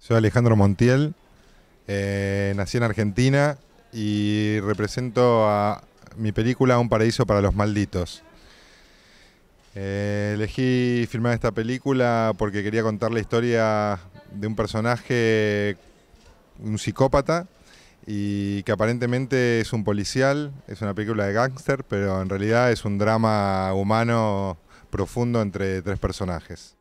Soy Alejandro Montiel, eh, nací en Argentina y represento a mi película Un paraíso para los malditos. Eh, elegí filmar esta película porque quería contar la historia de un personaje, un psicópata, y que aparentemente es un policial, es una película de gángster, pero en realidad es un drama humano profundo entre tres personajes.